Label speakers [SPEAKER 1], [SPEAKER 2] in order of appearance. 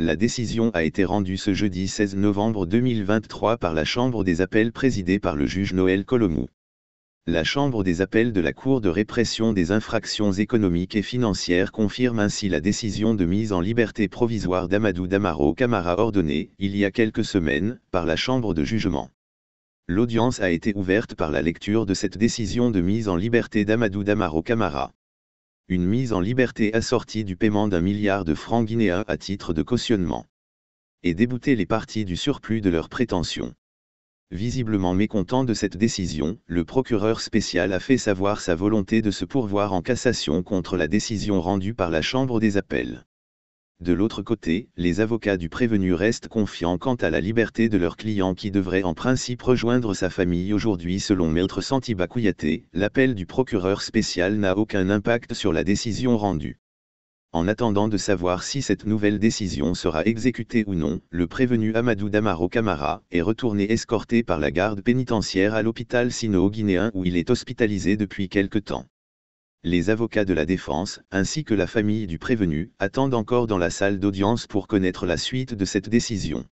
[SPEAKER 1] La décision a été rendue ce jeudi 16 novembre 2023 par la Chambre des appels présidée par le juge Noël Colomou. La Chambre des appels de la Cour de répression des infractions économiques et financières confirme ainsi la décision de mise en liberté provisoire d'Amadou Damaro Camara ordonnée, il y a quelques semaines, par la Chambre de jugement. L'audience a été ouverte par la lecture de cette décision de mise en liberté d'Amadou Damaro Camara une mise en liberté assortie du paiement d'un milliard de francs guinéens à titre de cautionnement. Et débouter les parties du surplus de leurs prétentions. Visiblement mécontent de cette décision, le procureur spécial a fait savoir sa volonté de se pourvoir en cassation contre la décision rendue par la Chambre des appels. De l'autre côté, les avocats du prévenu restent confiants quant à la liberté de leur client qui devrait en principe rejoindre sa famille aujourd'hui selon Maître Santibakouyaté, l'appel du procureur spécial n'a aucun impact sur la décision rendue. En attendant de savoir si cette nouvelle décision sera exécutée ou non, le prévenu Amadou Damaro Kamara est retourné escorté par la garde pénitentiaire à l'hôpital sino-guinéen où il est hospitalisé depuis quelque temps les avocats de la défense, ainsi que la famille du prévenu, attendent encore dans la salle d'audience pour connaître la suite de cette décision.